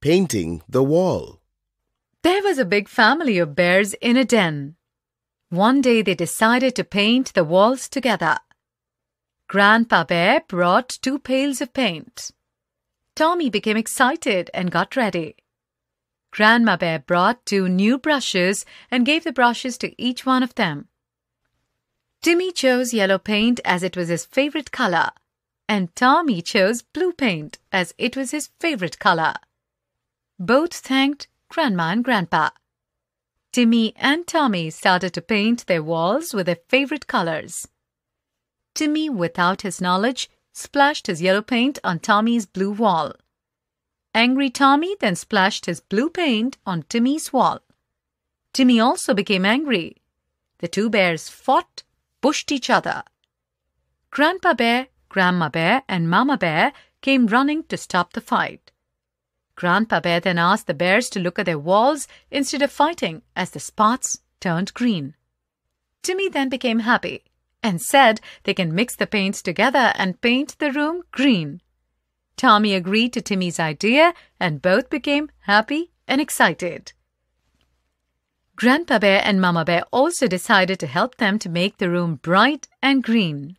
painting the wall. There was a big family of bears in a den. One day they decided to paint the walls together. Grandpa Bear brought two pails of paint. Tommy became excited and got ready. Grandma Bear brought two new brushes and gave the brushes to each one of them. Timmy chose yellow paint as it was his favorite color, and Tommy chose blue paint as it was his favorite color both thanked Grandma and Grandpa. Timmy and Tommy started to paint their walls with their favorite colors. Timmy, without his knowledge, splashed his yellow paint on Tommy's blue wall. Angry Tommy then splashed his blue paint on Timmy's wall. Timmy also became angry. The two bears fought, pushed each other. Grandpa Bear, Grandma Bear, and Mama Bear came running to stop the fight. Grandpa Bear then asked the bears to look at their walls instead of fighting as the spots turned green. Timmy then became happy and said they can mix the paints together and paint the room green. Tommy agreed to Timmy's idea and both became happy and excited. Grandpa Bear and Mama Bear also decided to help them to make the room bright and green.